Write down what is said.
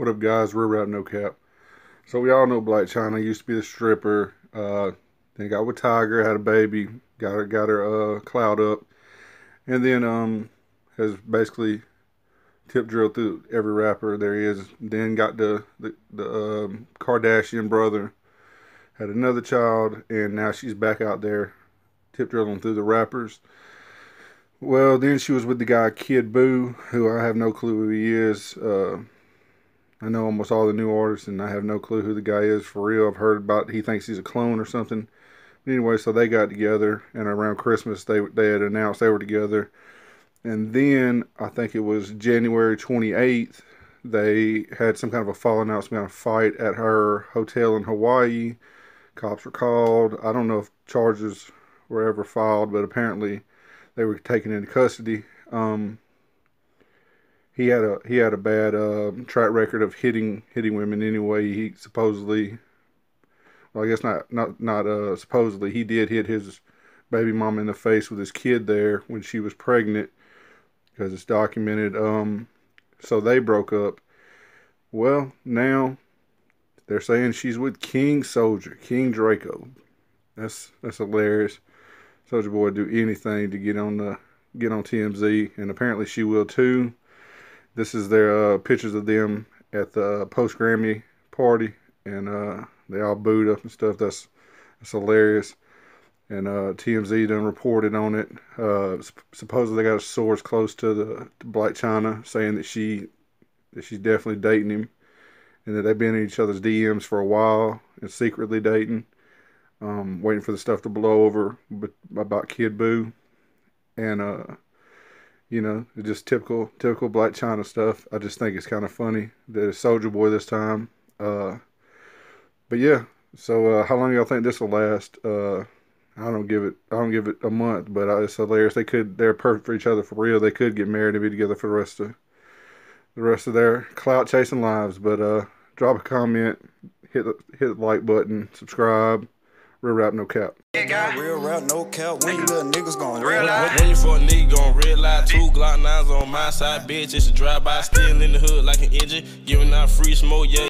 What up, guys? Real Rap No Cap. So we all know Black China used to be the stripper. Uh, then got with Tiger, had a baby, got her, got her uh, cloud up, and then um, has basically tip drilled through every rapper there is. Then got the the, the um, Kardashian brother, had another child, and now she's back out there tip drilling through the rappers. Well, then she was with the guy Kid Boo, who I have no clue who he is. Uh, I know almost all the new artists, and I have no clue who the guy is for real. I've heard about he thinks he's a clone or something. But anyway, so they got together, and around Christmas they they had announced they were together, and then I think it was January 28th they had some kind of a falling out, some kind of fight at her hotel in Hawaii. Cops were called. I don't know if charges were ever filed, but apparently they were taken into custody. Um, he had a he had a bad uh, track record of hitting hitting women anyway. He supposedly, well, I guess not not not uh, supposedly he did hit his baby mom in the face with his kid there when she was pregnant because it's documented. Um, so they broke up. Well, now they're saying she's with King Soldier, King Draco. That's that's hilarious. Soldier Boy do anything to get on the get on TMZ, and apparently she will too. This is their uh, pictures of them at the uh, post Grammy party, and uh, they all booed up and stuff. That's that's hilarious. And uh, TMZ done reported on it. Uh, supposedly they got a source close to the to Black China saying that she that she's definitely dating him, and that they've been in each other's DMs for a while and secretly dating, um, waiting for the stuff to blow over. But about Kid Boo, and uh, you know, just typical typical Black China stuff. I just think it's kind of funny that it's Soldier Boy this time. Uh, but yeah, so uh, how long y'all think this will last? Uh, I don't give it. I don't give it a month, but uh, it's hilarious. They could. They're perfect for each other for real. They could get married and be together for the rest of the rest of their clout chasing lives. But uh, drop a comment, hit hit the like button, subscribe. Real rap, no cap. real rap, no cap. When you little niggas gon' realize. When you for a nigga gon' realize. Two Glock 9s on my side, bitch. It's a drive-by, still in the hood like an engine. Giving out free smoke, yeah.